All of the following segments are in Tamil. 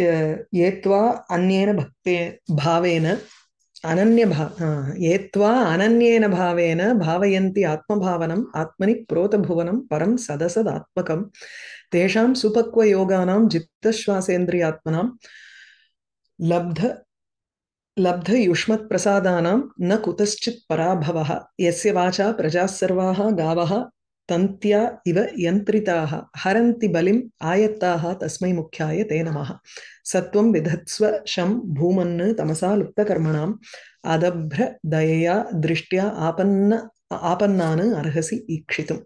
ये त्वा अन्येन भक्ते भावेन अनन्य भाव ये त्वा अनन्येन भावेन भावयन्ति आत्मभावनम् आत्मनि प्रोतभुवनं परं सदसदात्मकं तेषां सुपक्वयोगानां जित्तश्वासेन्द्रियात्मनां लब्ध लब्धयुष्मत्प्रसादानां न कुतश्चित् पराभवः यस्य वाचा प्रजाः सर्वाः गावः தந்தியா இவ யந்திரிதாக ஹரந்தி பலிம் ஆயத்தாக தஸ்மை முக்கியாய தே நமக சத்வம் விதத்ஸ்வ ஷம் பூமன்னு தமசா கர்மணாம் அதப்ர தயையா திருஷ்டியா ஆபன்ன ஆபன்னானு அர்ஹசி ஈக்ஷித்தும்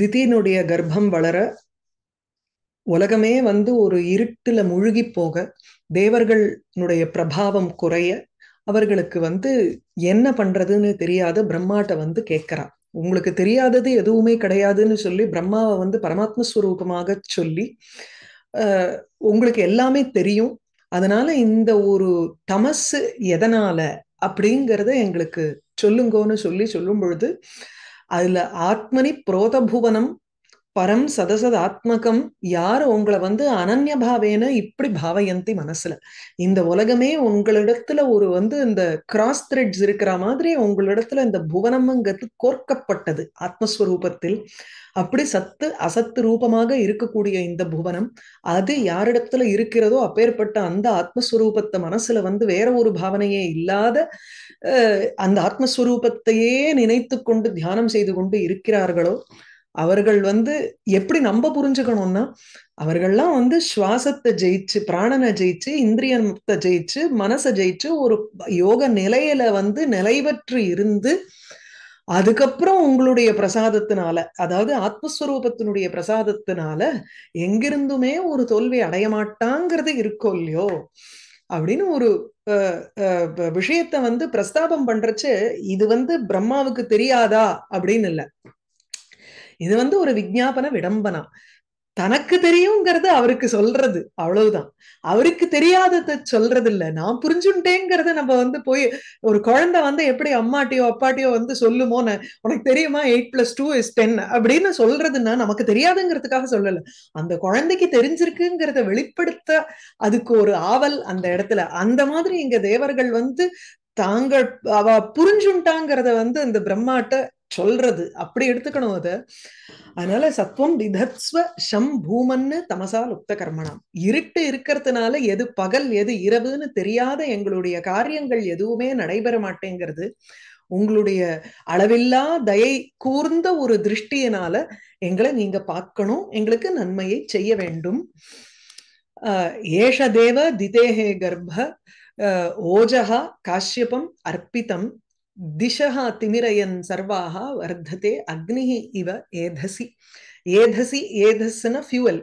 திதினுடைய கர்ப்பம் வளர உலகமே வந்து ஒரு இருட்டில் முழுகி போக தேவர்களுடைய பிரபாவம் குறைய அவர்களுக்கு வந்து என்ன பண்றதுன்னு தெரியாத பிரம்மாட்ட வந்து கேட்கறான் உங்களுக்கு தெரியாதது எதுவுமே கிடையாதுன்னு சொல்லி பிரம்மாவை வந்து பரமாத்ம ஸ்வரூபமாக சொல்லி உங்களுக்கு எல்லாமே தெரியும் அதனால இந்த ஒரு தமசு எதனால அப்படிங்கிறத எங்களுக்கு சொல்லுங்கோன்னு சொல்லி சொல்லும் பொழுது அதுல ஆத்மனி புரோதபுவனம் பரம் சதசத ஆத்மகம் யார் உங்களை வந்து அனன்ய பாவேன இப்படி பாவயந்தி மனசுல இந்த உலகமே உங்களிடத்துல ஒரு வந்து இந்த கிராஸ் த்ரெட்ஸ் இருக்கிற மாதிரி உங்களிடத்துல இந்த புவனம்ங்கிறது கோர்க்கப்பட்டது ஆத்மஸ்வரூபத்தில் அப்படி சத்து அசத்து ரூபமாக இருக்கக்கூடிய இந்த புவனம் அது யாரிடத்துல இருக்கிறதோ அப்பேற்பட்ட அந்த ஆத்மஸ்வரூபத்தை மனசுல வந்து வேற ஒரு பாவனையே இல்லாத அந்த ஆத்மஸ்வரூபத்தையே நினைத்து கொண்டு தியானம் செய்து கொண்டு இருக்கிறார்களோ அவர்கள் வந்து எப்படி நம்ம புரிஞ்சுக்கணும்னா அவர்கள்லாம் வந்து சுவாசத்தை ஜெயிச்சு பிராணனை ஜெயிச்சு இந்திரியத்தை ஜெயிச்சு மனசை ஜெயிச்சு ஒரு யோக நிலையில வந்து நிலைவற்று இருந்து அதுக்கப்புறம் உங்களுடைய பிரசாதத்தினால அதாவது ஆத்மஸ்வரூபத்தினுடைய பிரசாதத்தினால எங்கிருந்துமே ஒரு தோல்வி அடைய மாட்டாங்கிறது இருக்கோ இல்லையோ அப்படின்னு ஒரு விஷயத்த வந்து பிரஸ்தாபம் பண்றச்சு இது வந்து பிரம்மாவுக்கு தெரியாதா அப்படின்னு இல்லை இது வந்து ஒரு விஜாபன விடம்பனா தனக்கு தெரியுங்கிறது அவருக்கு சொல்றது அவ்வளவுதான் அவருக்கு தெரியாததை சொல்றது இல்ல நான் புரிஞ்சுட்டேங்கிறத நம்ம வந்து போய் ஒரு குழந்தை வந்து எப்படி அம்மாட்டியோ அப்பாட்டியோ வந்து சொல்லுமோ உனக்கு தெரியுமா eight plus two is ten அப்படின்னு சொல்றதுன்னா நமக்கு தெரியாதுங்கிறதுக்காக சொல்லல அந்த குழந்தைக்கு தெரிஞ்சிருக்குங்கிறத வெளிப்படுத்த அதுக்கு ஒரு ஆவல் அந்த இடத்துல அந்த மாதிரி இங்க தேவர்கள் வந்து தாங்கள் அவ புரிஞ்சுட்டாங்கிறத வந்து இந்த பிரம்மாட்ட சொல்றது அப்படி எடுத்துக்கணும் அதை அதனால சத்வம் விதத்ஸ்வ ஷம் பூமன்னு தமசால் லுப்த கர்மணம் இருட்டு இருக்கிறதுனால எது பகல் எது இரவுன்னு தெரியாத எங்களுடைய காரியங்கள் எதுவுமே நடைபெற மாட்டேங்கிறது உங்களுடைய அளவில்லா தயை கூர்ந்த ஒரு திருஷ்டியினால எங்களை நீங்க பார்க்கணும் எங்களுக்கு நன்மையை செய்ய வேண்டும் ஏஷ தேவ திதேஹே கர்ப்ப ஓஜகா காஷ்யபம் அர்ப்பிதம் திசா திமிரயன் சர்வாக வர்த்ததே அக்னி இவ ஏதசி ஏதசி ஏதஸ்னா ஃபியூவல்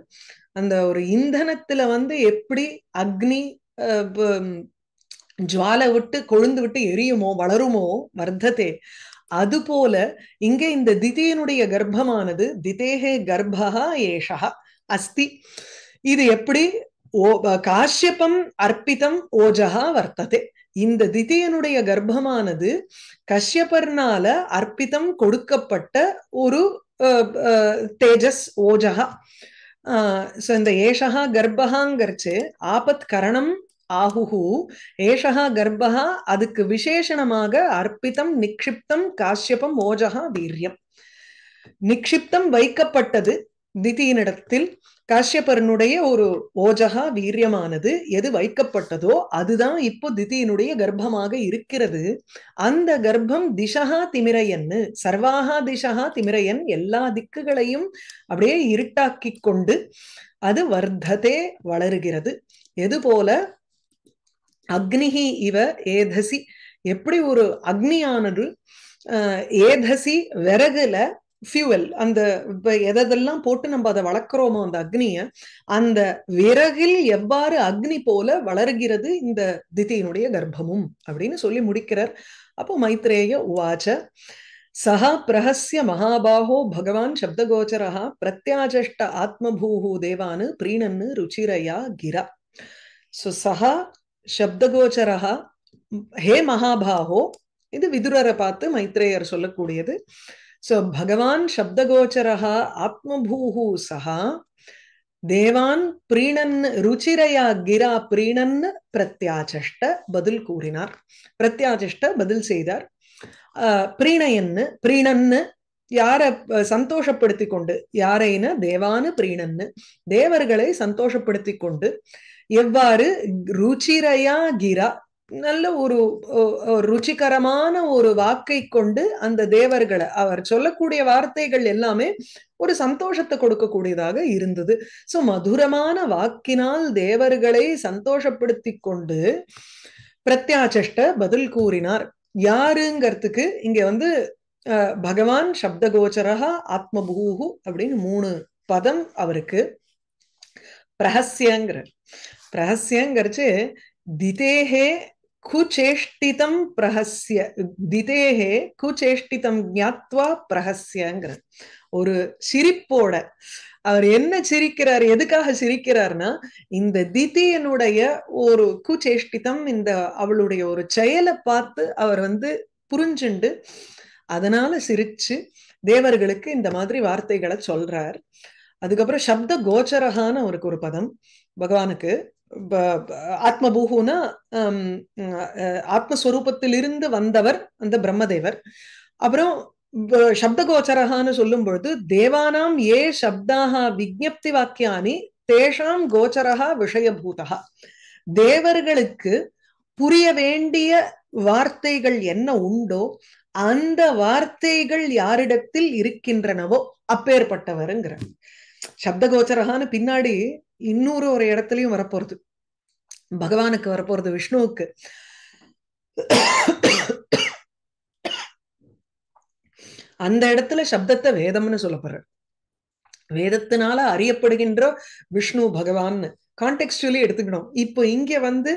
அந்த ஒரு இந்தனத்துல வந்து எப்படி அக்னி ஜுவாலை விட்டு கொழுந்து விட்டு எரியுமோ வளருமோ வர்த்ததே அதுபோல இங்கே இந்த திதியனுடைய கர்ப்பமானது திதேகே கர்ப்பா ஏஷா அஸ்தி இது எப்படி ஓ காஷ்யப்பம் அர்ப்பிதம் ஓஜகா வர்த்ததே இந்த திதியனுடைய கர்ப்பமானது கஷ்யபர்னால அர்ப்பிதம் கொடுக்கப்பட்ட ஒரு தேஜஸ் ஓஜகா ஸோ இந்த ஏஷகா கர்ப்பகாங்கிறச்சு ஆபத் கரணம் ஆகுஹு ஏஷகா கர்ப்பகா அதுக்கு விசேஷணமாக அர்ப்பித்தம் நிக்ஷிப்தம் காஷ்யபம் ஓஜகா வீரியம் நிக்ஷிப்தம் வைக்கப்பட்டது நிதியினிடத்தில் காஷ்யபரனுடைய ஒரு ஓஜகா வீரியமானது எது வைக்கப்பட்டதோ அதுதான் இப்போ திதியினுடைய கர்ப்பமாக இருக்கிறது அந்த கர்ப்பம் திசகா திமிரையன்னு சர்வாகா திசகா திமிரையன் எல்லா திக்குகளையும் அப்படியே இருட்டாக்கி கொண்டு அது வர்த்ததே வளருகிறது எது போல அக்னிகி இவ ஏதசி எப்படி ஒரு அக்னியானது ஏதசி விறகுல ஃபியூவல் அந்த எதெல்லாம் போட்டு நம்ம அதை வளர்க்குறோமோ அந்த அக்னியை அந்த விறகில் எவ்வாறு அக்னி போல வளர்கிறது இந்த திதியினுடைய கர்ப்பமும் அப்படின்னு சொல்லி முடிக்கிறார் அப்போ மைத்ரேய உவாச்ச சஹா பிரஹஸ்ய மகாபாகோ பகவான் சப்தகோச்சரஹா பிரத்யாஜஷ்ட ஆத்மபூஹூ தேவானு பிரீணன்னு ருச்சிரையா கிரா ஸோ சஹா சப்தகோச்சரஹா ஹே மகாபாகோ இது விதுரரை பார்த்து மைத்ரேயர் சொல்லக்கூடியது சோ பகவான் சப்தகோச்சரா ஆத்மபூஹு சஹா தேவான் பிரீணன் ருச்சிரையா கிரா பிரீணன் பிரத்யாச்சஷ்ட பதில் கூறினார் பிரத்யாச்சஷ்ட பதில் செய்தார் பிரீணயன்னு பிரீணன்னு யார சந்தோஷப்படுத்தி கொண்டு யாரைன தேவானு பிரீணன்னு தேவர்களை சந்தோஷப்படுத்தி கொண்டு எவ்வாறு ருச்சிரையா கிரா நல்ல ஒரு ருச்சிகரமான ஒரு வாக்கை கொண்டு அந்த தேவர்களை அவர் சொல்லக்கூடிய வார்த்தைகள் எல்லாமே ஒரு சந்தோஷத்தை கொடுக்கக்கூடியதாக இருந்தது சோ மதுரமான வாக்கினால் தேவர்களை சந்தோஷப்படுத்தி கொண்டு பிரத்யாச்சஷ்ட பதில் கூறினார் யாருங்கிறதுக்கு இங்க வந்து பகவான் சப்த கோச்சரா ஆத்மபூகு அப்படின்னு மூணு பதம் அவருக்கு பிரகசியங்கிற பிரகசியங்கிறச்சு திதேகே குச்சேஷ்டிதம் பிரகசிய திதேகே குச்சேஷ்டிதம் ஞாத்வா பிரகசியங்கிற ஒரு சிரிப்போட அவர் என்ன சிரிக்கிறார் எதுக்காக சிரிக்கிறார்னா இந்த திதியனுடைய ஒரு குச்சேஷ்டிதம் இந்த அவளுடைய ஒரு செயலை பார்த்து அவர் வந்து புரிஞ்சுண்டு அதனால சிரிச்சு தேவர்களுக்கு இந்த மாதிரி வார்த்தைகளை சொல்றார் அதுக்கப்புறம் சப்த கோச்சரகான அவருக்கு ஒரு பதம் பகவானுக்கு ஆத்மபூகுனா ஆத்மஸ்வரூபத்திலிருந்து வந்தவர் அந்த பிரம்மதேவர் அப்புறம் சப்தகோச்சரகான்னு சொல்லும் பொழுது தேவானாம் ஏ சப்தாக விஜப்தி வாக்கியானி தேஷாம் கோச்சரகா விஷயபூதா தேவர்களுக்கு புரிய வேண்டிய வார்த்தைகள் என்ன உண்டோ அந்த வார்த்தைகள் யாரிடத்தில் இருக்கின்றனவோ அப்பேற்பட்டவருங்கிற சப்தகோச்சரகான்னு பின்னாடி இன்னொரு ஒரு இடத்துலயும் வரப்போறது பகவானுக்கு வரப்போறது விஷ்ணுவுக்கு அந்த இடத்துல சப்தத்தை வேதம்னு சொல்லப்படுற வேதத்தினால அறியப்படுகின்ற விஷ்ணு பகவான்னு கான்டெக்ட்லி எடுத்துக்கணும் இப்போ இங்க வந்து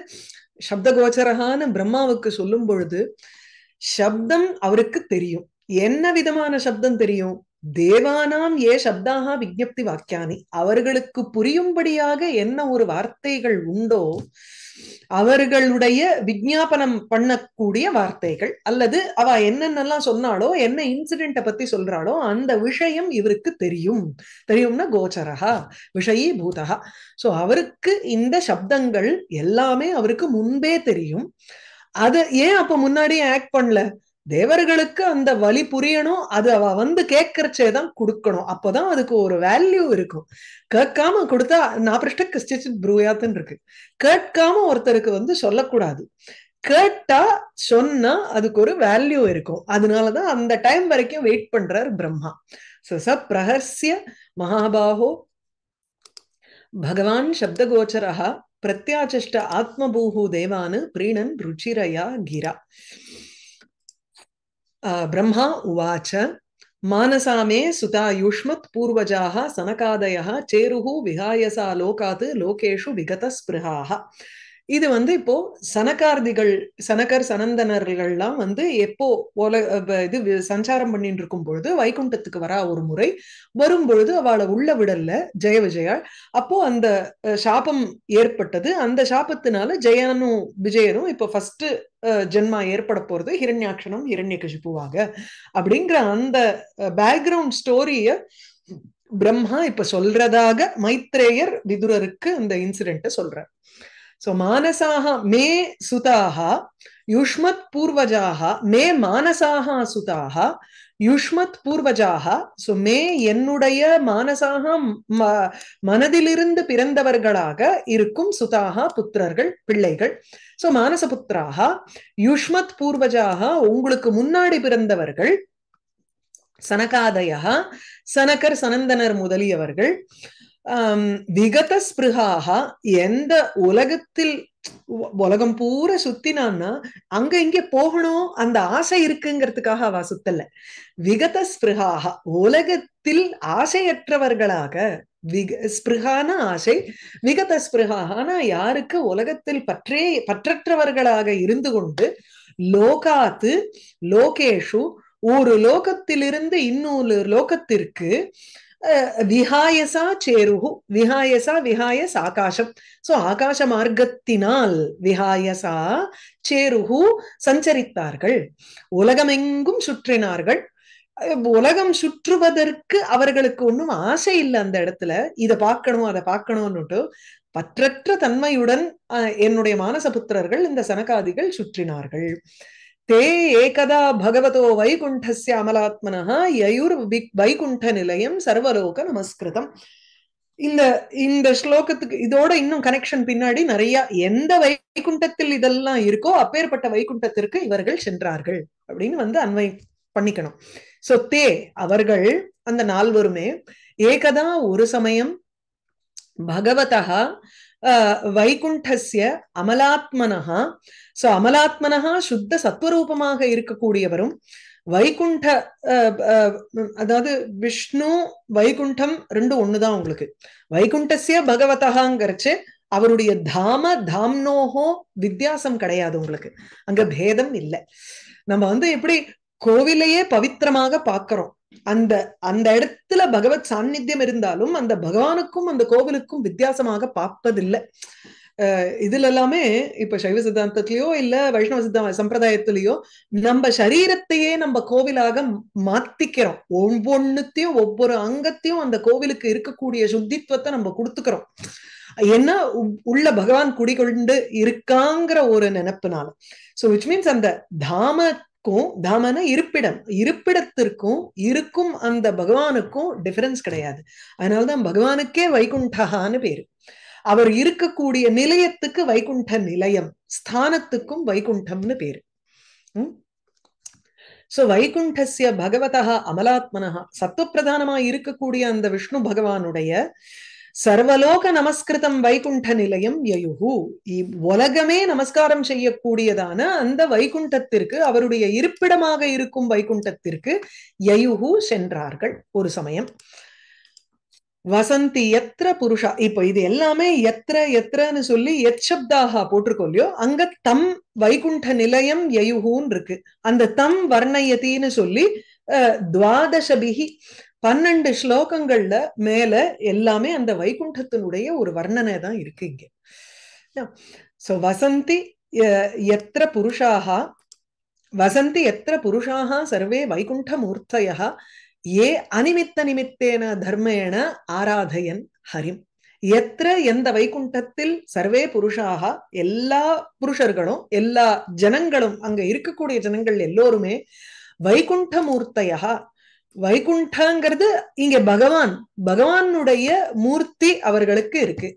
சப்த கோச்சரகான பிரம்மாவுக்கு சொல்லும் பொழுது சப்தம் அவருக்கு தெரியும் என்ன விதமான சப்தம் தெரியும் தேவானாம் ஏ சப்தாக விஜப்தி வாக்கியானி அவர்களுக்கு புரியும்படியாக என்ன ஒரு வார்த்தைகள் உண்டோ அவர்களுடைய விஜாபனம் பண்ணக்கூடிய வார்த்தைகள் அல்லது அவ என்னென்னலாம் சொன்னாலோ என்ன இன்சிடென்ட்டை பத்தி சொல்றாளோ அந்த விஷயம் இவருக்கு தெரியும் தெரியும்னா கோச்சரகா விஷயி பூதகா சோ அவருக்கு இந்த சப்தங்கள் எல்லாமே அவருக்கு முன்பே தெரியும் அது ஏன் அப்ப முன்னாடியே ஆக்ட் பண்ணல தேவர்களுக்கு அந்த வழி புரியணும் அது அவ வந்து கேட்கறச்சேதான் கொடுக்கணும் அப்பதான் அதுக்கு ஒரு வேல்யூ இருக்கும் கேட்காம கொடுத்தா நான் நாபிருஷ்ட கிறிஸ்டின் புரூயாத்துன்னு இருக்கு கேட்காம ஒருத்தருக்கு வந்து சொல்லக்கூடாது கேட்டா சொன்னா அதுக்கு ஒரு வேல்யூ இருக்கும் அதனாலதான் அந்த டைம் வரைக்கும் வெயிட் பண்றார் பிரம்மா சோ பிரஹர்சிய மகாபாகோ பகவான் சப்தகோச்சரஹா பிரத்யாச்சிஷ்ட ஆத்மபூஹு தேவானு பிரீணன் ருச்சிரயா கிரா ब्रह्मा उवाच मानसा मे सुतायुष्मत् पूर्वजाः सनकादयः चेरुः विहायसा लोकात् लोकेषु विगतस्पृहाः இது வந்து இப்போ சனகார்திகள் சனகர் சனந்தனர்கள்லாம் வந்து எப்போ ஒல இது சஞ்சாரம் பண்ணிட்டு இருக்கும் பொழுது வைகுண்டத்துக்கு வரா ஒரு முறை வரும் பொழுது அவளை உள்ள விடல்ல ஜெய விஜயாள் அப்போ அந்த சாபம் ஏற்பட்டது அந்த சாபத்தினால ஜெயனும் விஜயனும் இப்போ ஃபர்ஸ்ட் ஜென்மா ஏற்பட போறது ஹிரண்யாட்சணம் ஹிரண்ய கஷிப்புவாக அப்படிங்கிற அந்த பேக்ரவுண்ட் ஸ்டோரிய பிரம்மா இப்ப சொல்றதாக மைத்ரேயர் விதுரருக்கு அந்த இன்சிடென்ட்டை சொல்றார் ஸோ மானசாக மே சுதாக யுஷ்மத் பூர்வஜாக மே மானசாக சுதாக யுஷ்மத் பூர்வஜாக சோ மே என்னுடைய மானசாக மனதிலிருந்து பிறந்தவர்களாக இருக்கும் சுதாகா புத்திரர்கள் பிள்ளைகள் சோ மானச புத்திராக யுஷ்மத் பூர்வஜாக உங்களுக்கு முன்னாடி பிறந்தவர்கள் சனகாதயா சனகர் சனந்தனர் முதலியவர்கள் விகத ஸ்பிருகாக எந்த உலகத்தில் உலகம் பூரா சுத்தினான்னா அங்க இங்க போகணும் அந்த ஆசை இருக்குங்கிறதுக்காக அவ சுத்தல விகத ஸ்பிருகாக உலகத்தில் ஆசையற்றவர்களாக விக ஸ்பிருகான ஆசை விகத ஸ்பிருகானா யாருக்கு உலகத்தில் பற்றே பற்றற்றவர்களாக இருந்து கொண்டு லோகாத்து லோகேஷு ஒரு லோகத்திலிருந்து இன்னொரு லோகத்திற்கு விஹாயசா சேருகு விஹாயசா விஹாயஸ் ஆகாஷம் சோ ஆகாஷ மார்க்கத்தினால் விஹாயசா சேருகு சஞ்சரித்தார்கள் உலகமெங்கும் சுற்றினார்கள் உலகம் சுற்றுவதற்கு அவர்களுக்கு ஒன்றும் ஆசை இல்லை அந்த இடத்துல இதை பார்க்கணும் அதை பார்க்கணும்னுட்டு பற்றற்ற தன்மையுடன் என்னுடைய மானசபுத்திரர்கள் இந்த சனகாதிகள் சுற்றினார்கள் தே ஏகதா பகவதோ வைகுண்டஸ்ய அமலாத்மனா யயுர் வைகுண்ட நிலையம் சர்வலோக நமஸ்கிருதம் இந்த இந்த ஸ்லோகத்துக்கு இதோட இன்னும் கனெக்ஷன் பின்னாடி நிறைய எந்த வைகுண்டத்தில் இதெல்லாம் இருக்கோ அப்பேற்பட்ட வைகுண்டத்திற்கு இவர்கள் சென்றார்கள் அப்படின்னு வந்து அன்வை பண்ணிக்கணும் சோ தே அவர்கள் அந்த நால்வருமே ஏகதா ஒரு சமயம் பகவதா வைகுண்டஸ்ய அமலாத்மனஹா சோ அமலாத்மனஹா சுத்த சத்வரூபமாக இருக்கக்கூடியவரும் வைகுண்ட அதாவது விஷ்ணு வைகுண்டம் ரெண்டு ஒண்ணுதான் உங்களுக்கு வைகுண்டசிய பகவதகாங்கிறச்சு அவருடைய தாம தாம்னோஹோ வித்தியாசம் கிடையாது உங்களுக்கு அங்க பேதம் இல்லை நம்ம வந்து எப்படி கோவிலையே பவித்திரமாக பார்க்கிறோம் அந்த அந்த இடத்துல பகவத் சாநித்தியம் இருந்தாலும் அந்த பகவானுக்கும் அந்த கோவிலுக்கும் வித்தியாசமாக பார்ப்பதில்லை இதுல எல்லாமே இப்ப சைவ சித்தாந்தத்திலயோ இல்ல வைஷ்ணவ சித்த சம்பிரதாயத்திலயோ நம்ம சரீரத்தையே நம்ம கோவிலாக மாத்திக்கிறோம் ஒவ்வொன்னுத்தையும் ஒவ்வொரு அங்கத்தையும் அந்த கோவிலுக்கு இருக்கக்கூடிய சுத்தித்துவத்தை நம்ம கொடுத்துக்கிறோம் என்ன உள்ள பகவான் குடிகொண்டு இருக்காங்கிற ஒரு நினைப்புனால சோ விச் மீன்ஸ் அந்த தாம தாமனுக்கும் தாமன இருப்பிடம் இருப்பிடத்திற்கும் இருக்கும் அந்த பகவானுக்கும் டிஃபரன்ஸ் கிடையாது அதனால்தான் பகவானுக்கே வைகுண்டகான்னு பேரு அவர் இருக்கக்கூடிய நிலையத்துக்கு வைகுண்ட நிலையம் ஸ்தானத்துக்கும் வைகுண்டம்னு பேரு சோ வைகுண்டசிய பகவதா அமலாத்மனஹா பிரதானமா இருக்கக்கூடிய அந்த விஷ்ணு பகவானுடைய சர்வலோக நமஸ்கிருதம் வைகுண்ட நிலையம் யயுகு உலகமே நமஸ்காரம் செய்யக்கூடியதான அந்த வைகுண்டத்திற்கு அவருடைய இருப்பிடமாக இருக்கும் வைகுண்டத்திற்கு யயுகு சென்றார்கள் ஒரு சமயம் வசந்தி எத்திர புருஷா இப்ப இது எல்லாமே எத்திர எத்திரன்னு சொல்லி எச்சப்தாக போட்டிருக்கோல்லையோ அங்க தம் வைகுண்ட நிலையம் யயுகுன்னு இருக்கு அந்த தம் வர்ணயத்தின்னு சொல்லி துவாதசபிகி பன்னெண்டு ஸ்லோகங்கள்ல மேல எல்லாமே அந்த வைகுண்டத்தினுடைய ஒரு வர்ணனை தான் இருக்கு இங்க சோ வசந்தி எத்திர புருஷாக வசந்தி எத்திர புருஷாக சர்வே வைகுண்டமூர்த்தய ஏ அனிமித்த நிமித்தேன தர்மேண ஆராதயன் ஹரிம் எத்திர எந்த வைகுண்டத்தில் சர்வே புருஷாக எல்லா புருஷர்களும் எல்லா ஜனங்களும் அங்க இருக்கக்கூடிய ஜனங்கள் எல்லோருமே வைகுண்டமூர்த்தையா வைகுண்டங்கிறது இங்க பகவான் பகவானுடைய மூர்த்தி அவர்களுக்கு இருக்கு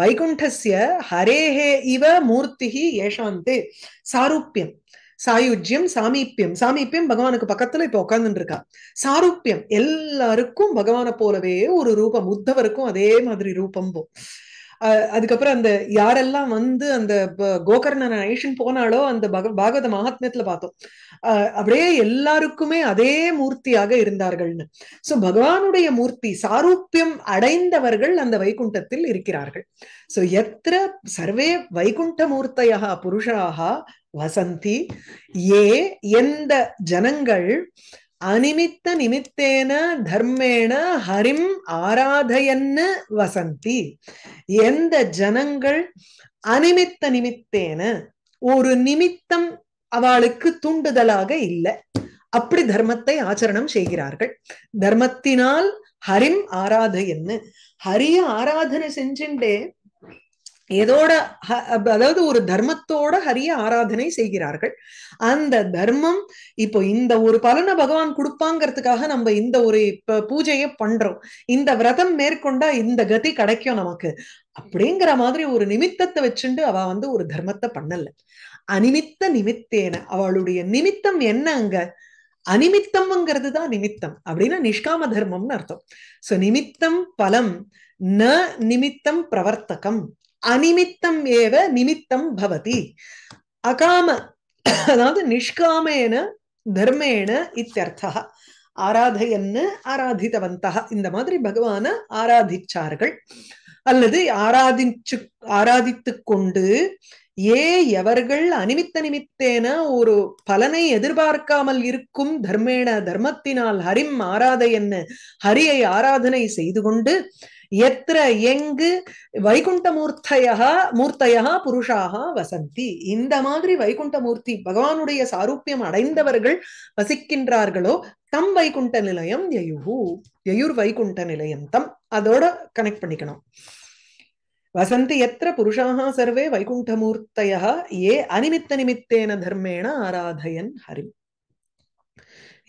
வைகுண்டசிய ஹரேஹே இவ மூர்த்திஹி ஏஷாந்தே சாரூப்பியம் சாயுஜ்யம் சாமீபியம் சாமீபியம் பகவானுக்கு பக்கத்துல இப்ப உட்கார்ந்துட்டு இருக்கா சாரூப்பியம் எல்லாருக்கும் பகவான போலவே ஒரு ரூபம் உத்தவருக்கும் அதே மாதிரி ரூபம் போ அதுக்கப்புறம் அந்த யாரெல்லாம் வந்து அந்த கோகர்ணன் ஐஷன் போனாலோ அந்த பாகவத மகாத்மியத்துல பார்த்தோம் அப்படியே எல்லாருக்குமே அதே மூர்த்தியாக இருந்தார்கள்னு சோ பகவானுடைய மூர்த்தி சாரூப்பியம் அடைந்தவர்கள் அந்த வைகுண்டத்தில் இருக்கிறார்கள் சோ எத்திர சர்வே வைகுண்ட மூர்த்தையாக புருஷாக வசந்தி ஏ எந்த ஜனங்கள் அனிமித்த நிமித்தேன தர்மேண ஹரிம் ஆராதையன்னு வசந்தி எந்த ஜனங்கள் அனிமித்த நிமித்தேன ஒரு நிமித்தம் அவளுக்கு தூண்டுதலாக இல்லை அப்படி தர்மத்தை ஆச்சரணம் செய்கிறார்கள் தர்மத்தினால் ஹரிம் ஆராதையன்னு ஹரிய ஆராதனை செஞ்சுட்டே ஏதோட அதாவது ஒரு தர்மத்தோட ஹரிய ஆராதனை செய்கிறார்கள் அந்த தர்மம் இப்போ இந்த ஒரு பலனை பகவான் கொடுப்பாங்கிறதுக்காக நம்ம இந்த ஒரு பூஜையை பண்றோம் இந்த விரதம் மேற்கொண்டா இந்த கதி கிடைக்கும் நமக்கு அப்படிங்கிற மாதிரி ஒரு நிமித்தத்தை வச்சுண்டு அவ வந்து ஒரு தர்மத்தை பண்ணல அனிமித்த நிமித்தேன அவளுடைய நிமித்தம் என்ன அங்க அனிமித்தம்ங்கிறது தான் நிமித்தம் அப்படின்னா நிஷ்காம தர்மம்னு அர்த்தம் சோ நிமித்தம் பலம் ந நிமித்தம் பிரவர்த்தகம் அனிமித்தம் ஏவ நிமித்தம் பவதி அகாம அதாவது நிஷ்காமேன தர்மேன இத்தியர்த்தா ஆராதையன்னு ஆராதித்தவந்தா இந்த மாதிரி பகவான ஆராதிச்சார்கள் அல்லது ஆராதிச்சு ஆராதித்து கொண்டு ஏ எவர்கள் அனிமித்த நிமித்தேன ஒரு பலனை எதிர்பார்க்காமல் இருக்கும் தர்மேன தர்மத்தினால் ஹரிம் ஆராதையன்னு ஹரியை ஆராதனை செய்து கொண்டு எத்திர எங்கு வைகுண்ட மூர்த்தையா மூர்த்தையா புருஷாக வசந்தி இந்த மாதிரி வைகுண்ட மூர்த்தி பகவானுடைய சாரூப்பியம் அடைந்தவர்கள் வசிக்கின்றார்களோ தம் வைகுண்ட நிலையம் யயுகு யயுர் வைகுண்ட நிலையம் தம் அதோட கனெக்ட் பண்ணிக்கணும் வசந்தி எத்திர புருஷாக சர்வே வைகுண்டமூர்த்தய ஏ அனிமித்த நிமித்தேன தர்மேண ஆராதயன் ஹரிம்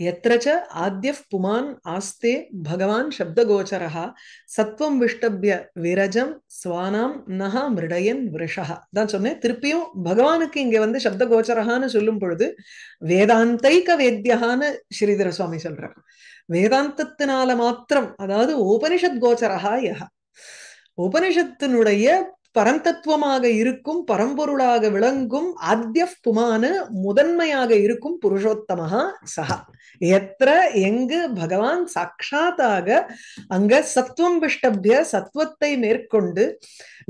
எத்திரச்ச ஆத்ய புமான் ஆஸ்தே பகவான் சப்தகோச்சரா சத்வம் விஷ்டபிய விரஜம் சுவானாம் நகா மிருடயன் விருஷா தான் சொன்னேன் திருப்பியும் பகவானுக்கு இங்க வந்து சப்தகோச்சரகான்னு சொல்லும் பொழுது வேதாந்தைக வேத்தியகான்னு ஸ்ரீதர சுவாமி சொல்றார் வேதாந்தத்தினால மாத்திரம் அதாவது உபனிஷத் கோச்சரகா யஹா உபனிஷத்தினுடைய பரந்தத்துவமாக இருக்கும் பரம்பொருளாக விளங்கும் ஆத்திய புமான முதன்மையாக இருக்கும் புருஷோத்தமஹா சஹா எத்திர எங்கு பகவான் சாட்சாத்தாக அங்க சத்துவம் பிஷ்டபிய சத்துவத்தை மேற்கொண்டு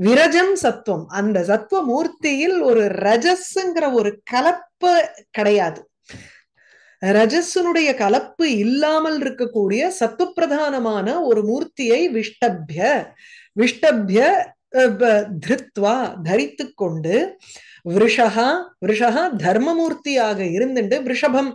விரஜம் சத்துவம் அந்த சத்துவ மூர்த்தியில் ஒரு ரஜஸ்ங்கிற ஒரு கலப்பு கிடையாது ரஜஸ்னுடைய கலப்பு இல்லாமல் இருக்கக்கூடிய பிரதானமான ஒரு மூர்த்தியை விஷ்டபிய விஷ்டபிய திருத்வா தரித்து கொண்டு விருஷகா விருஷகா தர்மமூர்த்தியாக இருந்துட்டு விஷபம்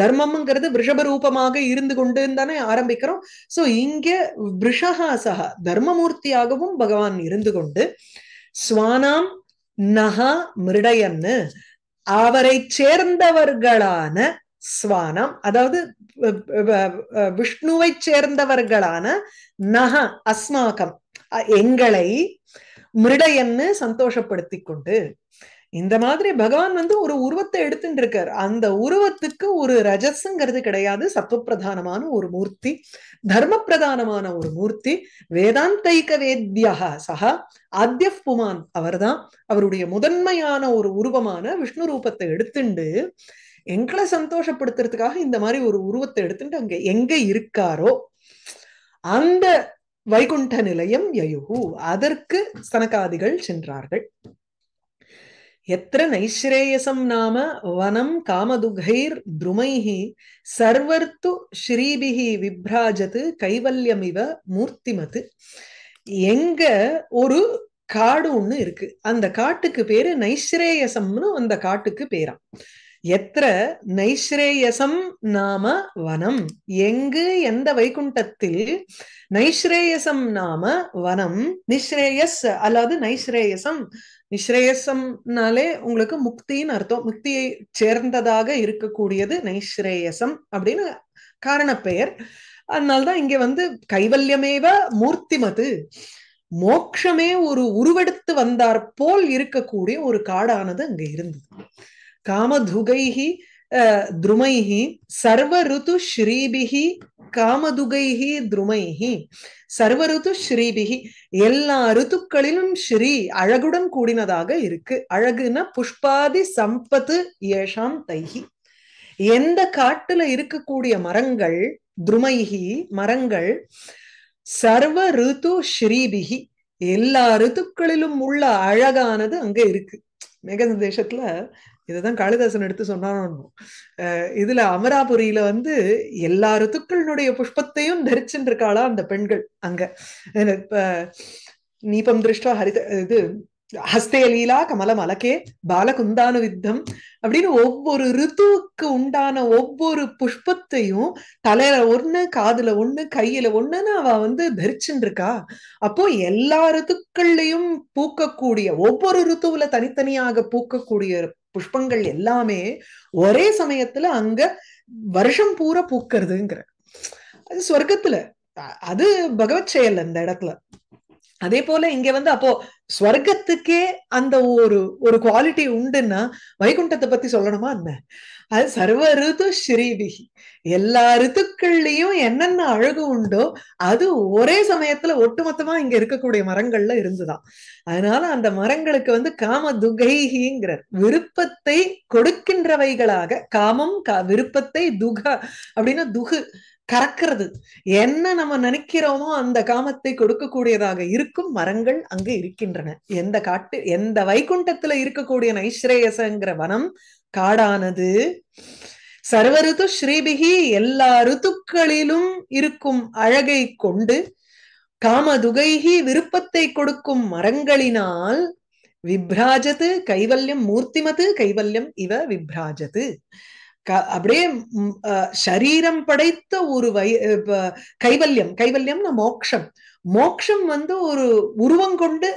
தர்மம்ங்கிறது விஷப ரூபமாக இருந்து கொண்டு தானே ஆரம்பிக்கிறோம் ஸோ இங்கே விஷகா சகா தர்மமூர்த்தியாகவும் பகவான் இருந்து கொண்டு ஸ்வானாம் நகா மிருடயன்னு அவரை சேர்ந்தவர்களான ஸ்வானம் அதாவது விஷ்ணுவை சேர்ந்தவர்களான நக அஸ்மாக்கம் எங்களை மிருடையன்னு சந்தோஷப்படுத்தி கொண்டு இந்த மாதிரி பகவான் வந்து ஒரு உருவத்தை எடுத்துட்டு இருக்கார் அந்த உருவத்துக்கு ஒரு ரஜஸுங்கிறது கிடையாது சத்துவப்பிரதானமான ஒரு மூர்த்தி தர்ம பிரதானமான ஒரு மூர்த்தி வேதாந்தைக்க வேத்யா சக ஆத்ய புமான் அவர்தான் அவருடைய முதன்மையான ஒரு உருவமான விஷ்ணு ரூபத்தை எடுத்துண்டு எங்களை சந்தோஷப்படுத்துறதுக்காக இந்த மாதிரி ஒரு உருவத்தை எடுத்துட்டு அங்க எங்க இருக்காரோ அந்த வைகுண்ட நிலையம் யயுகு அதற்கு சனகாதிகள் சென்றார்கள் எத்திர நைஸ்ரேயசம் நாம வனம் காமதுகைர் துருமைஹி சர்வர்த்து ஸ்ரீபிகி விப்ராஜத்து கைவல்யமிவ மூர்த்திமது எங்க ஒரு காடு ஒண்ணு இருக்கு அந்த காட்டுக்கு பேரு நைஸ்ரேயசம்னு அந்த காட்டுக்கு பேராம் எத்திர நைஸ்ரேயசம் நாம வனம் எங்கு எந்த வைகுண்டத்தில் நைஸ்ரேயசம் நாம வனம் நிஸ்ரேயஸ் அல்லாது நைஸ்ரேயசம் நிஸ்ரேயசம்னாலே உங்களுக்கு முக்தின்னு அர்த்தம் முக்தியை சேர்ந்ததாக இருக்கக்கூடியது நைஸ்ரேயசம் அப்படின்னு பெயர் அதனால்தான் இங்க வந்து கைவல்யமேவ மூர்த்திமது மோக்ஷமே ஒரு உருவெடுத்து வந்தார் போல் இருக்கக்கூடிய ஒரு காடானது அங்க இருந்தது காமதுகைஹி ருத்து सर्वऋतुश्रीभिः காமதுகைஹி துருமைஹி ருத்து ஸ்ரீபிகி எல்லா ருத்துக்களிலும் ஸ்ரீ அழகுடன் கூடினதாக இருக்கு அழகுனா புஷ்பாதி சம்பத்து ஏஷாம் தைஹி எந்த காட்டுல இருக்கக்கூடிய மரங்கள் துருமைஹி மரங்கள் சர்வ ருத்து ஸ்ரீபிகி எல்லா ருத்துக்களிலும் உள்ள அழகானது அங்க இருக்கு தேசத்துல இதுதான் காளிதாசன் எடுத்து அஹ் இதுல அமராபுரியில வந்து எல்லா ருத்துக்களினுடைய புஷ்பத்தையும் தரிச்சுட்டு இருக்காளா அந்த பெண்கள் அங்க நீபம் திருஷ்டா ஹரித இது ஹஸ்தே லீலா கமலம் மலக்கே பாலகுந்தானு வித்தம் அப்படின்னு ஒவ்வொரு ரித்துவுக்கு உண்டான ஒவ்வொரு புஷ்பத்தையும் தலையில ஒண்ணு காதுல ஒண்ணு கையில ஒண்ணுன்னு அவ வந்து தரிச்சுட்டு இருக்கா அப்போ எல்லா ரித்துக்கள்லயும் பூக்கக்கூடிய ஒவ்வொரு ரித்துவுல தனித்தனியாக பூக்கக்கூடிய புஷ்பங்கள் எல்லாமே ஒரே சமயத்துல அங்க வருஷம் பூரா பூக்கிறதுங்கிற அது சொர்க்கத்துல அது பகவத் செயல் அந்த இடத்துல அதே போல இங்க வந்து அப்போ ஸ்வர்க்கத்துக்கே அந்த ஒரு ஒரு குவாலிட்டி உண்டுன்னா வைகுண்டத்தை பத்தி சொல்லணுமா என்ன அது சர்வ ரித்து ஸ்ரீபிகி எல்லா ரித்துக்கள்லயும் என்னென்ன அழகு உண்டோ அது ஒரே சமயத்துல ஒட்டுமொத்தமா இங்க இருக்கக்கூடிய மரங்கள்ல இருந்துதான் அதனால அந்த மரங்களுக்கு வந்து காம துகைகிங்கிறார் விருப்பத்தை கொடுக்கின்றவைகளாக காமம் க விருப்பத்தை துக அப்படின்னா துகு கறக்கிறது என்ன நம்ம நினைக்கிறோமோ அந்த காமத்தை கொடுக்கக்கூடியதாக இருக்கும் மரங்கள் அங்கு இருக்கின்றன எந்த காட்டு எந்த வைகுண்டத்துல இருக்கக்கூடிய நைஸ்ரேயசங்கிற வனம் காடானது சர்வ ருத்து ஸ்ரீபிகி எல்லா ருத்துக்களிலும் இருக்கும் அழகை கொண்டு காமதுகைகி விருப்பத்தை கொடுக்கும் மரங்களினால் விப்ராஜது கைவல்யம் மூர்த்திமது கைவல்யம் இவ விப்ராஜது அப்படியே சரீரம் படைத்த ஒரு வை கைவல்யம் கைவல்யம்னா மோக்ஷம் மோக்ஷம் வந்து ஒரு உருவம் கொண்டு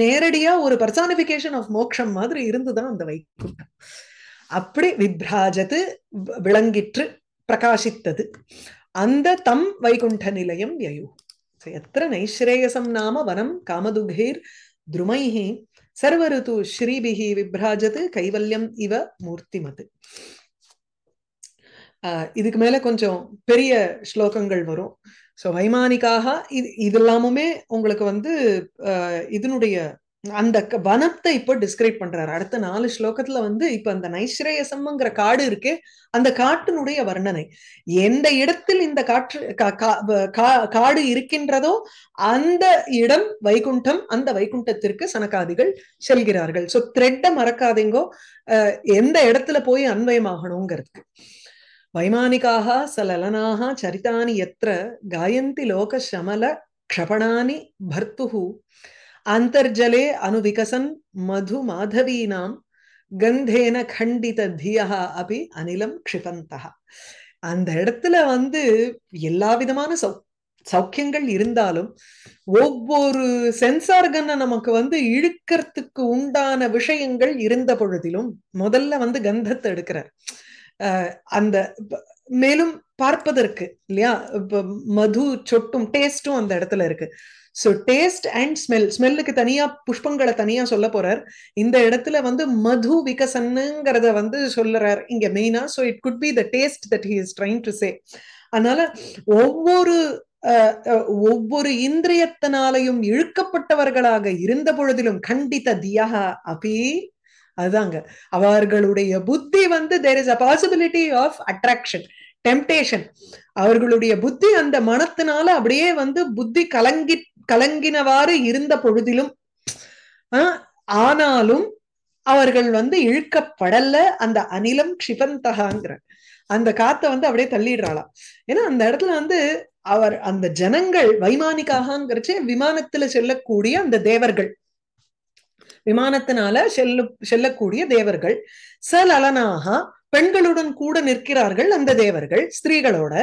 நேரடியா ஒரு பர்சானிபிகேஷன் ஆஃப் மோக்ஷம் மாதிரி இருந்துதான் அந்த வைகுண்டம் அப்படி விப்ராஜது விளங்கிற்று பிரகாசித்தது அந்த தம் வைகுண்ட நிலையம் யயு எத்தனை நைஸ்ரேயசம் நாம வனம் காமதுகேர் துருமைஹி சர்வருது ஸ்ரீபிஹி விப்ராஜது கைவல்யம் இவ மூர்த்திமது இதுக்கு மேல கொஞ்சம் பெரிய ஸ்லோகங்கள் வரும் ஸோ வைமானிக்காக இது இது உங்களுக்கு வந்து இதனுடைய அந்த வனத்தை இப்ப டிஸ்கிரைப் பண்றாரு அடுத்த நாலு ஸ்லோகத்துல வந்து இப்ப அந்த நைஸ்ரேயசம்ங்கிற காடு இருக்கு அந்த காட்டினுடைய வர்ணனை எந்த இடத்தில் இந்த காற்று காடு இருக்கின்றதோ அந்த இடம் வைகுண்டம் அந்த வைகுண்டத்திற்கு சனகாதிகள் செல்கிறார்கள் சோ த்ரெட்ட மறக்காதீங்கோ எந்த இடத்துல போய் அன்வயமாகணுங்கிறதுக்கு వైమానికాः சரித்தானி చరితాని காயந்தி லோக சமல க்ஷபணானி பர்த்துஹு அந்தர்ஜலே அனுவிகசன் மது மாதவீனாம் கந்தேன கண்டித தியா அபி அனிலம் క్షిపంత அந்த இடத்துல வந்து எல்லா விதமான சௌ சௌக்கியங்கள் இருந்தாலும் ஒவ்வொரு சென்சார்கன்னை நமக்கு வந்து இழுக்கிறதுக்கு உண்டான விஷயங்கள் இருந்த பொழுதிலும் முதல்ல வந்து கந்தத்தை எடுக்கிறார் அந்த மேலும் பார்ப்பதற்கு இல்லையா மது சொட்டும் டேஸ்டும் அந்த இடத்துல இருக்கு ஸோ டேஸ்ட் அண்ட் ஸ்மெல் ஸ்மெல்லுக்கு தனியா புஷ்பங்களை தனியா சொல்ல போறார் இந்த இடத்துல வந்து மது விகசன்னுங்கிறத வந்து சொல்லுறார் இங்க மெயினா so it could be the taste that he is trying to say அதனால ஒவ்வொரு ஒவ்வொரு இந்திரியத்தினாலையும் இழுக்கப்பட்டவர்களாக இருந்த பொழுதிலும் கண்டித்த தியாக அபி அதுதாங்க அவர்களுடைய புத்தி வந்து there is a possibility of attraction temptation அவர்களுடைய புத்தி அந்த மனத்தினால அப்படியே வந்து புத்தி கலங்கி கலங்கினவாறு இருந்த பொழுதிலும் ஆனாலும் அவர்கள் வந்து இழுக்கப்படல அந்த அனிலம் கஷிபந்தகாங்கிற அந்த காத்தை வந்து அப்படியே தள்ளிடுறாளாம் ஏன்னா அந்த இடத்துல வந்து அவர் அந்த ஜனங்கள் வைமானிக்காகங்கிறச்சே விமானத்துல செல்லக்கூடிய அந்த தேவர்கள் விமானத்தினால செல்லு செல்லக்கூடிய தேவர்கள் சலலனாக பெண்களுடன் கூட நிற்கிறார்கள் அந்த தேவர்கள் ஸ்திரீகளோட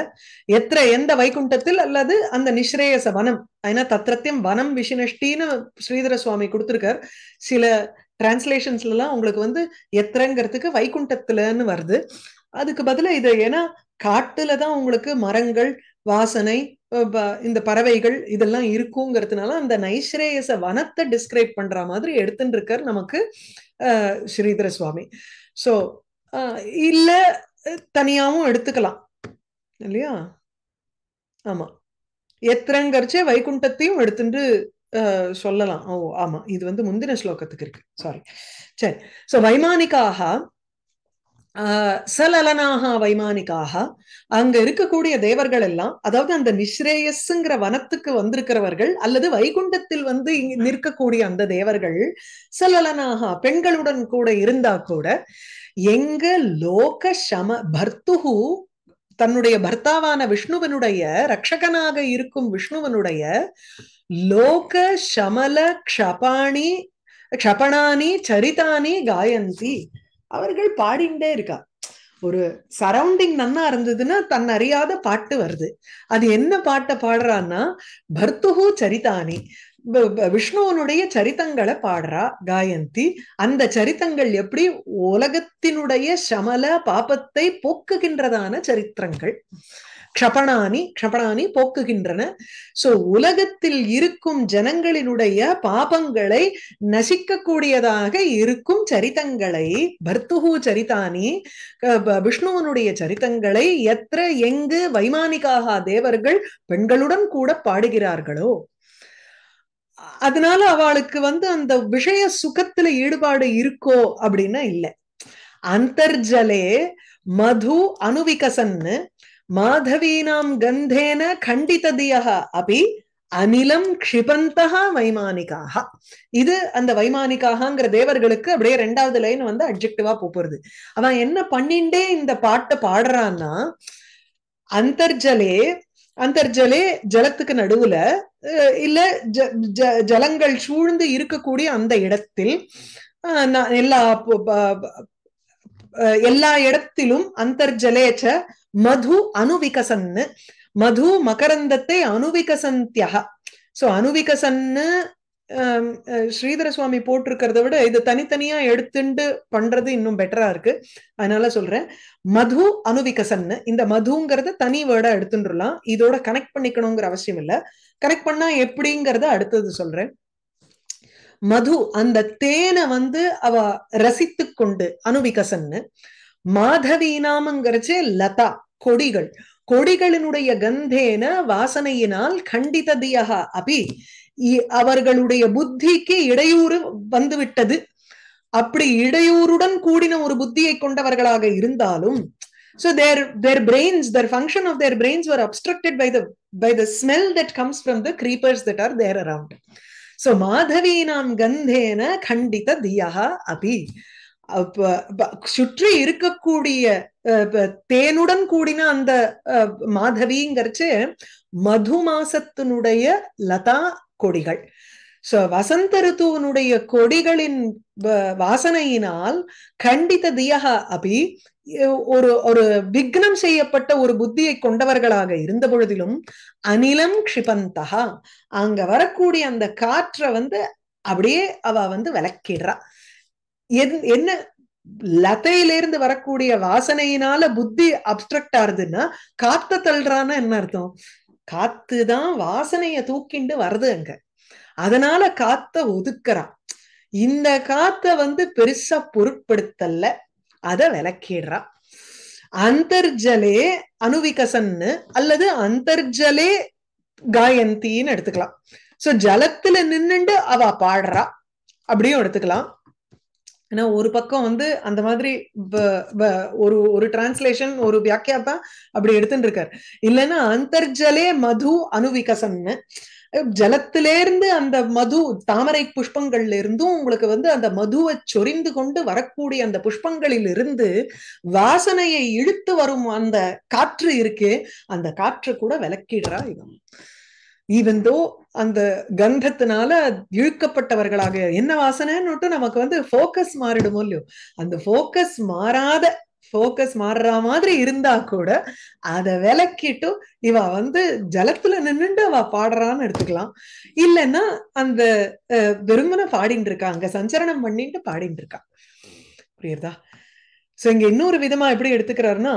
எத்திர எந்த வைகுண்டத்தில் அல்லது அந்த நிஸ்ரேயச வனம் ஏன்னா தத்திரத்தையும் வனம் விஷினஷ்டின்னு ஸ்ரீதர சுவாமி கொடுத்துருக்கார் சில டிரான்ஸ்லேஷன்ஸ்லாம் உங்களுக்கு வந்து எத்திரங்கிறதுக்கு வைகுண்டத்துலன்னு வருது அதுக்கு பதில இது ஏன்னா காட்டுல தான் உங்களுக்கு மரங்கள் வாசனை இந்த பறவைகள் இதெல்லாம் இருக்குங்கிறதுனால அந்த நைஸ்ரேயச வனத்தை டிஸ்கிரைப் பண்ற மாதிரி எடுத்துட்டு இருக்கார் நமக்கு ஸ்ரீதர சுவாமி சோ இல்ல தனியாவும் எடுத்துக்கலாம் இல்லையா ஆமா எத்திரங்கரிச்சே வைகுண்டத்தையும் எடுத்துட்டு சொல்லலாம் ஓ ஆமா இது வந்து முந்தின ஸ்லோகத்துக்கு இருக்கு சாரி சரி சோ வைமானிக்காக சலலனாக வைமானிக்காக அங்க இருக்கக்கூடிய தேவர்கள் எல்லாம் அதாவது அந்த நிஸ்ரேயஸ்ங்கிற வனத்துக்கு வந்திருக்கிறவர்கள் அல்லது வைகுண்டத்தில் வந்து நிற்கக்கூடிய அந்த தேவர்கள் சலலனாக பெண்களுடன் கூட இருந்தா கூட எங்க லோக சம பர்த்துகு தன்னுடைய பர்த்தாவான விஷ்ணுவனுடைய ரக்ஷகனாக இருக்கும் விஷ்ணுவனுடைய லோக சமல க்ஷபாணி க்ஷபணானி சரிதானி காயந்தி அவர்கள் பாடிண்டே இருக்கா ஒரு சரௌண்டிங் நன்னா இருந்ததுன்னா தன் அறியாத பாட்டு வருது அது என்ன பாட்டை பாடுறான்னா பர்துஹூ சரிதானி விஷ்ணுவனுடைய சரித்தங்களை பாடுறா காயந்தி அந்த சரித்தங்கள் எப்படி உலகத்தினுடைய சமல பாபத்தை போக்குகின்றதான சரித்திரங்கள் க்ஷபணானி க்ஷபணானி போக்குகின்றன சோ உலகத்தில் இருக்கும் ஜனங்களினுடைய பாபங்களை நசிக்கக்கூடியதாக இருக்கும் சரித்தங்களை பர்த்துஹு சரிதானி விஷ்ணுவனுடைய சரித்தங்களை எத்த எங்கு வைமானிக்காக தேவர்கள் பெண்களுடன் கூட பாடுகிறார்களோ அதனால அவளுக்கு வந்து அந்த விஷய சுகத்துல ஈடுபாடு இருக்கோ அப்படின்னா இல்லை அந்தர்ஜலே மது அணுவிகசன்னு மாதவீனாம் கந்தேன கண்டிததியா அபி அனிலம் க்ஷிபந்தகா வைமானிக்காக இது அந்த வைமானிக்காகங்கிற தேவர்களுக்கு அப்படியே ரெண்டாவது லைன் வந்து அப்ஜெக்டிவா போறது அவன் என்ன பண்ணிண்டே இந்த பாட்டை பாடுறான்னா அந்தர்ஜலே அந்தர்ஜலே ஜலத்துக்கு நடுவுல இல்ல ஜலங்கள் சூழ்ந்து இருக்கக்கூடிய அந்த இடத்தில் எல்லா எல்லா இடத்திலும் அந்தர்ஜலேச்ச மது அணுவிகசன் மது மகரந்தத்தை அணுவிகசந்தியா சோ அணுவிகசன் ஸ்ரீதர சுவாமி போட்டிருக்கிறத விட இது தனித்தனியா எடுத்துண்டு பண்றது இன்னும் பெட்டரா இருக்கு அதனால சொல்றேன் மது அணுவிகசன் இந்த மதுங்கிறத தனி வேர்டா எடுத்துருலாம் இதோட கனெக்ட் பண்ணிக்கணுங்கிற அவசியம் இல்ல கனெக்ட் பண்ணா எப்படிங்கறத அடுத்தது சொல்றேன் மது அந்த தேனை வந்து அவ ரசித்து கொண்டு அணுவிகசன்னு மாதவி நாமங்கிறச்சே லதா கொடிகள் கொடிகளினுடைய கந்தேன வாசனையினால் கண்டிததியகா அபி அவர்களுடைய புத்திக்கு இடையூறு வந்துவிட்டது அப்படி இடையூறுடன் கூடின ஒரு புத்தியை கொண்டவர்களாக இருந்தாலும் so their their brains their function of their brains were obstructed by the by the smell that comes from the creepers that are there around so madhaveenam gandhena khandita diyaha api சுற்றி இருக்கக்கூடிய தேனுடன் கூடின அந்த மாதவிங்கிறச்சு மது மாசத்தினுடைய லதா கொடிகள் சோ வசந்த ரித்துவனுடைய கொடிகளின் வாசனையினால் கண்டித தியக அபி ஒரு ஒரு விக்னம் செய்யப்பட்ட ஒரு புத்தியை கொண்டவர்களாக இருந்த பொழுதிலும் அனிலம் க்ஷிபந்தகா அங்க வரக்கூடிய அந்த காற்றை வந்து அப்படியே அவ வந்து விளக்கிடுறா என்ன இருந்து வரக்கூடிய வாசனையினால புத்தி அப்டிரக்ட் ஆறுதுன்னா காத்த தள்ளுறான்னா என்ன அர்த்தம் காத்து தான் வாசனைய தூக்கிண்டு வருது அங்க அதனால காத்த ஒதுக்குறான் இந்த காத்த வந்து பெருசா பொருட்படுத்தல அத விளக்கிடுறா அந்தர்ஜலே அணுவிகசன்னு அல்லது அந்தர்ஜலே காயந்தின்னு எடுத்துக்கலாம் சோ ஜலத்துல நின்னுண்டு அவ பாடுறா அப்படியும் எடுத்துக்கலாம் ஏன்னா ஒரு பக்கம் வந்து அந்த மாதிரி ஒரு ஒரு டிரான்ஸ்லேஷன் ஒரு வியாக்கியாத்தா அப்படி எடுத்துட்டு இருக்காரு இல்லைன்னா அந்தர்ஜலே மது அணுவிகசன்னு ஜலத்திலேருந்து அந்த மது தாமரை புஷ்பங்கள்ல இருந்தும் உங்களுக்கு வந்து அந்த மதுவை சொரிந்து கொண்டு வரக்கூடிய அந்த புஷ்பங்களில் இருந்து வாசனையை இழுத்து வரும் அந்த காற்று இருக்கு அந்த காற்று கூட விளக்கிடுறா இவன் ஈவன் தோ அந்த கந்தத்தினால இழுக்கப்பட்டவர்களாக என்ன வாசனைன்னு நமக்கு வந்து ஃபோக்கஸ் மாறிடுமோ இல்லையோ அந்த ஃபோக்கஸ் மாறாத ஃபோக்கஸ் மாறுற மாதிரி இருந்தா கூட அதை விளக்கிட்டு இவ வந்து ஜலத்துல நின்றுட்டு அவ பாடுறான்னு எடுத்துக்கலாம் இல்லைன்னா அந்த வெறுமனை பாடிட்டு இருக்கா அங்க சஞ்சரணம் பண்ணிட்டு பாடிட்டு இருக்கா புரியுறதா சோ இங்க இன்னொரு விதமா எப்படி எடுத்துக்கிறாருன்னா